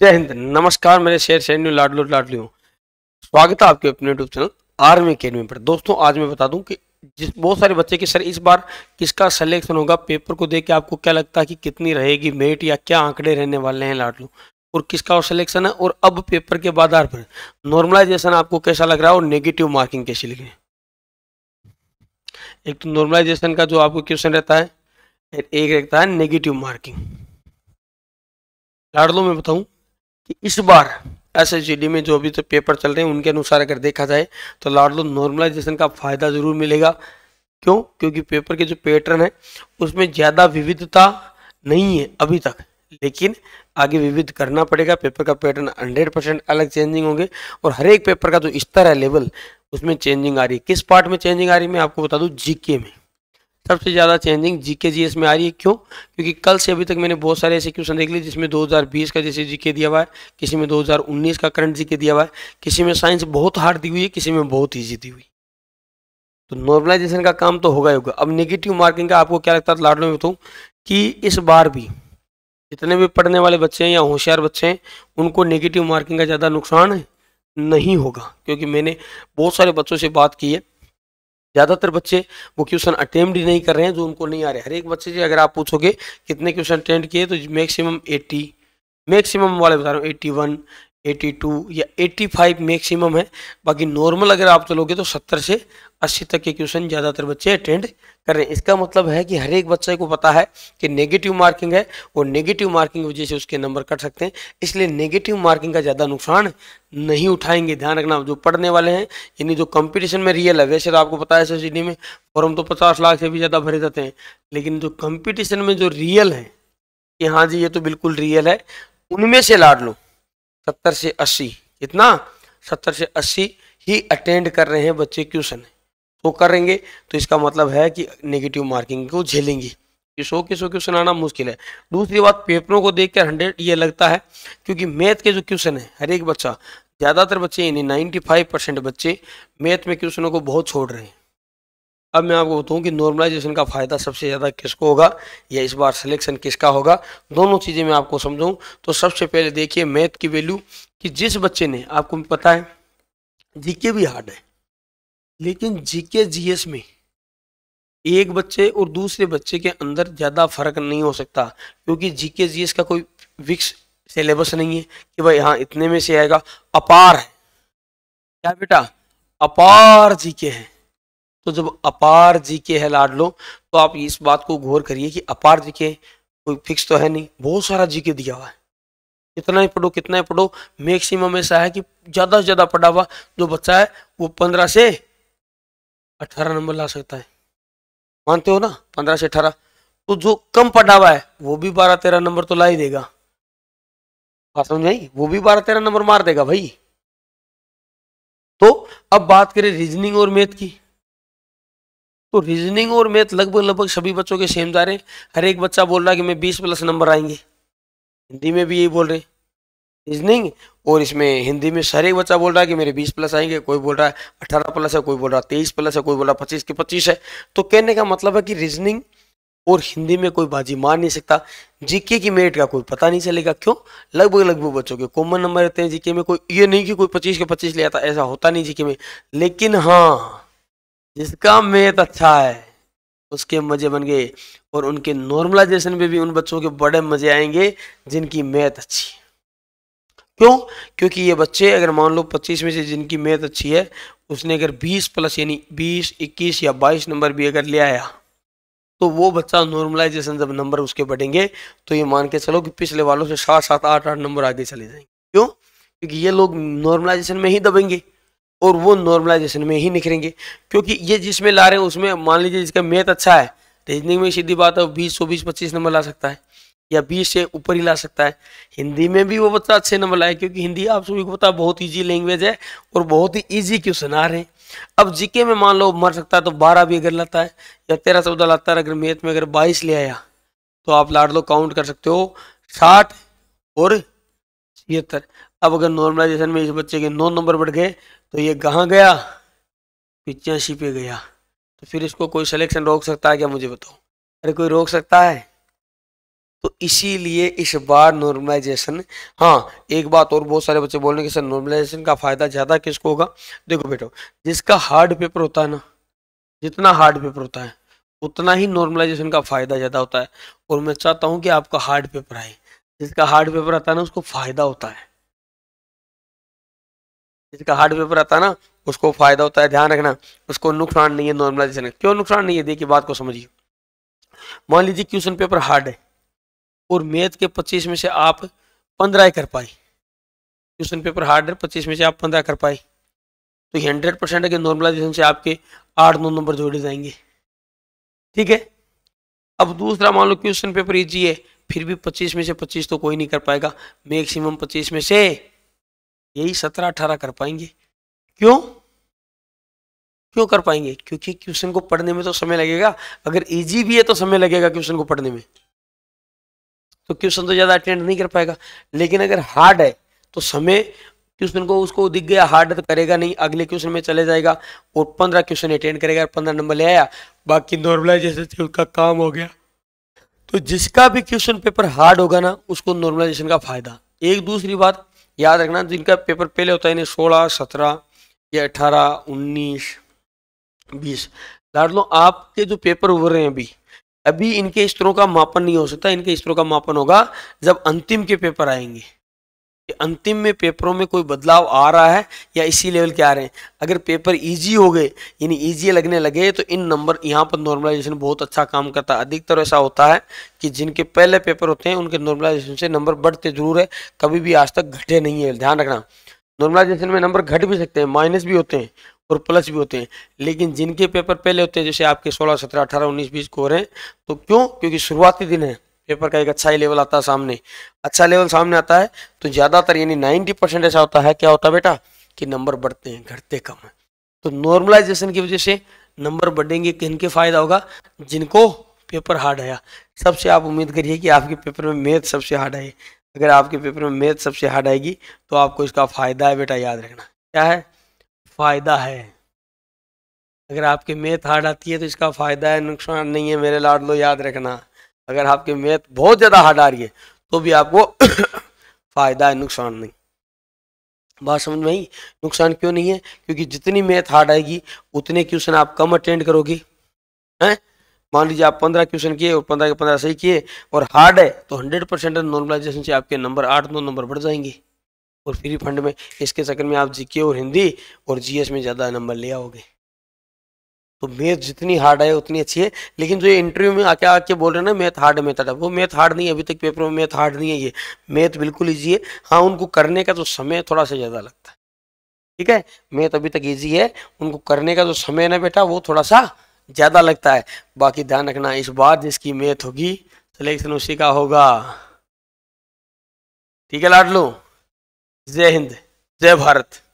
जय हिंद नमस्कार मेरे शेर सैन्य लाडलो लाडली हूँ स्वागत है आपके अपने यूट्यूब चैनल आर्मी अकेडमी पर दोस्तों आज मैं बता दूं कि जिस बहुत सारे बच्चे की सर इस बार किसका सिलेक्शन होगा पेपर को देख के आपको क्या लगता है कि कितनी रहेगी मेट या क्या आंकड़े रहने वाले हैं लाडलो और किसका और सिलेक्शन है और अब पेपर के आधार पर नॉर्मलाइजेशन आपको कैसा लग रहा है और नेगेटिव मार्किंग कैसी लगी एक तो नॉर्मलाइजेशन का जो आपको क्वेश्चन रहता है एक रहता है नेगेटिव मार्किंग लाडलो में बताऊँ कि इस बार एस में जो भी तो पेपर चल रहे हैं उनके अनुसार अगर देखा जाए तो लाडलो नॉर्मलाइजेशन का फायदा जरूर मिलेगा क्यों क्योंकि पेपर के जो पैटर्न है उसमें ज़्यादा विविधता नहीं है अभी तक लेकिन आगे विविध करना पड़ेगा पेपर का पैटर्न 100 परसेंट अलग चेंजिंग होंगे और हर एक पेपर का जो स्तर है लेवल उसमें चेंजिंग आ रही है किस पार्ट में चेंजिंग आ रही है मैं आपको बता दूं जीके में सबसे ज़्यादा चेंजिंग जीके जीएस में आ रही है क्यों क्योंकि कल से अभी तक मैंने बहुत सारे ऐसे क्वेश्चन देख लिए जिसमें 2020 का जैसे जीके दिया हुआ है किसी में 2019 का करंट जीके दिया हुआ है किसी में साइंस बहुत हार्ड दी हुई है किसी में बहुत ईजी दी हुई तो नॉर्मलाइजेशन का काम तो होगा ही होगा अब निगेटिव मार्किंग का आपको क्या लगता है लाडलो में बताऊँ कि इस बार भी जितने भी पढ़ने वाले बच्चे हैं या होशियार बच्चे हैं उनको नेगेटिव मार्किंग का ज़्यादा नुकसान नहीं होगा क्योंकि मैंने बहुत सारे बच्चों से बात की है ज़्यादातर बच्चे वो क्वेश्चन अटेम्प्ट ही नहीं कर रहे हैं जो उनको नहीं आ रहे हर एक बच्चे से अगर आप पूछोगे कितने क्वेश्चन अटेम्प्ट किए तो मैक्सिमम एट्टी मैक्सिमम वाले बता रहा हूँ एट्टी वन 82 या 85 मैक्सिमम है बाकी नॉर्मल अगर आप चलोगे तो 70 से 80 तक के क्वेश्चन ज़्यादातर बच्चे अटेंड कर रहे हैं इसका मतलब है कि हर एक बच्चे को पता है कि नेगेटिव मार्किंग है और नेगेटिव मार्किंग की वजह से उसके नंबर कट सकते हैं इसलिए नेगेटिव मार्किंग का ज़्यादा नुकसान नहीं उठाएंगे ध्यान रखना जो पढ़ने वाले हैं यानी जो कंपटीशन में रियल है वैसे तो आपको पता है एस में फॉर्म तो पचास लाख से भी ज़्यादा भरे जाते हैं लेकिन जो कंपटीशन में जो रियल है कि हाँ जी ये तो बिल्कुल रियल है उनमें से लाड लो सत्तर से अस्सी कितना सत्तर से अस्सी ही अटेंड कर रहे हैं बच्चे क्वेश्चन तो करेंगे तो इसका मतलब है कि नेगेटिव मार्किंग को झेलेंगे किसो किसो क्वेश्चन आना मुश्किल है दूसरी बात पेपरों को देख कर हंड्रेड ये लगता है क्योंकि मैथ के जो क्वेश्चन है हर एक बच्चा ज़्यादातर बच्चे यानी नाइन्टी फाइव परसेंट बच्चे मैथ में क्वेश्चनों को बहुत छोड़ रहे हैं अब मैं आपको बताऊं कि नॉर्मलाइजेशन का फ़ायदा सबसे ज़्यादा किसको होगा या इस बार सिलेक्शन किसका होगा दोनों चीज़ें मैं आपको समझाऊं तो सबसे पहले देखिए मैथ की वैल्यू कि जिस बच्चे ने आपको पता है जीके भी हार्ड है लेकिन जीके जीएस में एक बच्चे और दूसरे बच्चे के अंदर ज़्यादा फर्क नहीं हो सकता क्योंकि जीके जीएस का कोई विक्स सिलेबस नहीं है कि भाई हाँ इतने में से आएगा अपार है क्या बेटा अपार जीके है तो जब अपार जी के है लाडलो तो आप इस बात को गौर करिए कि अपार जी के कोई फिक्स तो है नहीं बहुत सारा जी के दिया हुआ है कितना ही पढ़ो कितना ही पढ़ो मैक्सिमम ऐसा है कि ज़्यादा से ज़्यादा पढ़ा हुआ जो बच्चा है वो पंद्रह से अठारह नंबर ला सकता है मानते हो ना पंद्रह से अठारह तो जो कम पढ़ा हुआ है वो भी बारह तेरह नंबर तो ला ही देगा बात समझ आई वो भी बारह तेरह नंबर मार देगा भाई तो अब बात करें रीजनिंग और मैथ की तो रीजनिंग और मैथ लगभग लगभग सभी बच्चों के सेम जा रहे हैं हर एक बच्चा बोल रहा है कि मैं बीस प्लस नंबर आएंगे हिंदी में भी यही बोल रहे रीजनिंग और इसमें हिंदी में सारे एक बच्चा बोल रहा है कि मेरे बीस प्लस आएंगे कोई बोल रहा है अठारह प्लस है कोई बोल रहा है तेईस प्लस है कोई बोल रहा है पच्चीस के पच्चीस है तो कहने का मतलब है कि रीजनिंग और हिंदी में कोई बाजी मार नहीं सकता जीके की मेरिट का कोई पता नहीं चलेगा क्यों लगभग लगभग बच्चों के कॉमन नंबर रहते हैं जीके में कोई ये नहीं कि कोई पच्चीस के पच्चीस ले आता ऐसा होता नहीं जीके में लेकिन हाँ जिसका मैथ अच्छा है उसके मजे बन गए और उनके नॉर्मलाइजेशन में भी उन बच्चों के बड़े मजे आएंगे जिनकी मैथ अच्छी है क्यों क्योंकि ये बच्चे अगर मान लो 25 में से जिनकी मैथ अच्छी है उसने अगर 20 प्लस यानी 20, 21 या 22 नंबर भी अगर ले आया तो वो बच्चा नॉर्मलाइजेशन जब नंबर उसके बढ़ेंगे तो ये मान के चलो कि पिछले वालों से सात सात आठ आठ नंबर आगे चले जाएंगे क्यों क्योंकि ये लोग नॉर्मलाइजेशन में ही दबेंगे और वो नॉर्मलाइजेशन में ही निखरेंगे क्योंकि ये जिसमें ला रहे हैं उसमें मान लीजिए जिसका मेथ अच्छा है रीजनिंग तो में सीधी बात है बीस सौ बीस पच्चीस नंबर ला सकता है या बीस से ऊपर ही ला सकता है हिंदी में भी वो बच्चा अच्छे नंबर लाए क्योंकि हिंदी आप सभी को पता बहुत ईजी लैंग्वेज है और बहुत ही ईजी क्वेश्चन आ रहे हैं अब जीके में मान लो मर सकता है तो बारह भी अगर लाता है या तेरह चौदह लाता है अगर मेथ में अगर बाईस ले आया तो आप लाड लो काउंट कर सकते हो साठ और छिहत्तर अब अगर नॉर्मलाइजेशन में इस बच्चे के नौ नंबर बढ़ गए तो ये कहाँ गया पिचासी पे गया तो फिर इसको कोई सिलेक्शन रोक सकता है क्या मुझे बताओ अरे कोई रोक सकता है तो इसीलिए इस बार नॉर्मलाइजेशन हाँ एक बात और बहुत सारे बच्चे बोल रहे हैं कि सर नॉर्मलाइजेशन का फ़ायदा ज़्यादा किसको होगा देखो बेटो जिसका हार्ड पेपर होता है ना जितना हार्ड पेपर होता है उतना ही नॉर्मलाइजेशन का फ़ायदा ज़्यादा होता है और मैं चाहता हूँ कि आपका हार्ड पेपर आए जिसका हार्ड पेपर आता है ना उसको फ़ायदा होता है जिसका हार्ड पेपर आता है ना उसको फायदा होता है ध्यान रखना उसको नुकसान नहीं है नॉर्मलाइजेशन क्यों नुकसान नहीं है देखिए बात को समझिए मान लीजिए क्वेश्चन पेपर हार्ड है और मैथ के पच्चीस में से आप पंद्रह ही कर पाए क्वेश्चन पेपर हार्ड है पच्चीस में से आप पंद्रह कर पाए तो हंड्रेड परसेंट के नॉर्मलाइजेशन से आपके आठ नौ नंबर जोड़े जाएंगे ठीक है अब दूसरा मान लो क्वेश्चन पेपर ईजी है फिर भी पच्चीस में से पच्चीस तो कोई नहीं कर पाएगा मैक्सिमम पच्चीस में से यही सत्रह अठारह कर पाएंगे क्यों क्यों कर पाएंगे क्योंकि क्वेश्चन को पढ़ने में तो समय लगेगा अगर इजी भी है तो समय लगेगा क्वेश्चन को पढ़ने में तो क्वेश्चन तो ज़्यादा अटेंड नहीं कर पाएगा लेकिन अगर हार्ड है तो समय क्वेश्चन को उसको दिख गया हार्ड तो करेगा नहीं अगले क्वेश्चन में चले जाएगा और पंद्रह क्वेश्चन अटेंड करेगा पंद्रह नंबर ले आया बाकी नॉर्मलाइजेशन से उसका काम हो गया तो जिसका भी क्वेश्चन पेपर हार्ड होगा ना उसको नॉर्मलाइजेशन का फायदा एक दूसरी बात याद रखना जिनका पेपर पहले होता है इन्हें सोलह सत्रह या अठारह उन्नीस बीस लाड लो आपके जो पेपर उभर रहे हैं अभी अभी इनके स्तरों का मापन नहीं हो सकता इनके स्तरों का मापन होगा जब अंतिम के पेपर आएंगे कि अंतिम में पेपरों में कोई बदलाव आ रहा है या इसी लेवल के आ रहे हैं अगर पेपर इजी हो गए यानी इजी लगने लगे तो इन नंबर यहाँ पर नॉर्मलाइजेशन बहुत अच्छा काम करता है अधिकतर ऐसा होता है कि जिनके पहले पेपर होते हैं उनके नॉर्मलाइजेशन से नंबर बढ़ते जरूर है कभी भी आज तक घटे नहीं है ध्यान रखना नॉर्मलाइजेशन में नंबर घट भी सकते हैं माइनस भी होते हैं और प्लस भी होते हैं लेकिन जिनके पेपर पहले होते हैं जैसे आपके सोलह सत्रह अठारह उन्नीस बीस को हो रहे हैं तो क्यों क्योंकि शुरुआती दिन है पेपर का एक अच्छा ही लेवल आता है सामने अच्छा लेवल सामने आता है तो ज़्यादातर यानी नाइनटी परसेंट ऐसा होता है क्या होता है बेटा कि नंबर बढ़ते हैं घटते कम है तो नॉर्मलाइजेशन की वजह से नंबर बढ़ेंगे किन के फायदा होगा जिनको पेपर हार्ड आया सबसे आप उम्मीद करिए कि आपके पेपर में मैथ सबसे हार्ड आए अगर आपके पेपर में मैथ सबसे हार्ड आएगी तो आपको इसका फायदा है बेटा याद रखना क्या है फायदा है अगर आपके मैथ हार्ड आती है तो इसका फायदा है नुकसान नहीं है मेरे लाड लो याद रखना अगर आपके मेहनत बहुत ज़्यादा हार्ड आ रही है तो भी आपको फ़ायदा है नुकसान नहीं बात समझ में आई नुकसान क्यों नहीं है क्योंकि जितनी मेहनत हार्ड आएगी उतने क्वेश्चन आप कम अटेंड करोगे हैं मान लीजिए आप पंद्रह क्वेश्चन किए और पंद्रह के पंद्रह सही किए और हार्ड है तो हंड्रेड परसेंट नॉर्मलाइजेशन से आपके नंबर आठ नौ नंबर बढ़ जाएंगे और फ्री फंड में इसके चक्कर में आप जीके और हिंदी और जीएस में ज़्यादा नंबर ले आओगे तो मैथ जितनी हार्ड है उतनी अच्छी है लेकिन जो ये इंटरव्यू में आके आके बोल रहे हैं ना मैथ हार्ड मेथड है वो मैथ हार्ड नहीं है अभी तक पेपर में मैथ हार्ड नहीं है ये मैथ तो बिल्कुल ईजी है हाँ उनको करने का तो समय थोड़ा सा ज़्यादा लगता है ठीक है मैथ तो अभी तक ईजी है उनको करने का जो समय ना बेटा वो थोड़ा सा ज़्यादा लगता है बाकी ध्यान रखना इस बार जिसकी मैथ होगी सिलेक्शन उसी का होगा ठीक है लाडलो जय हिंद जय भारत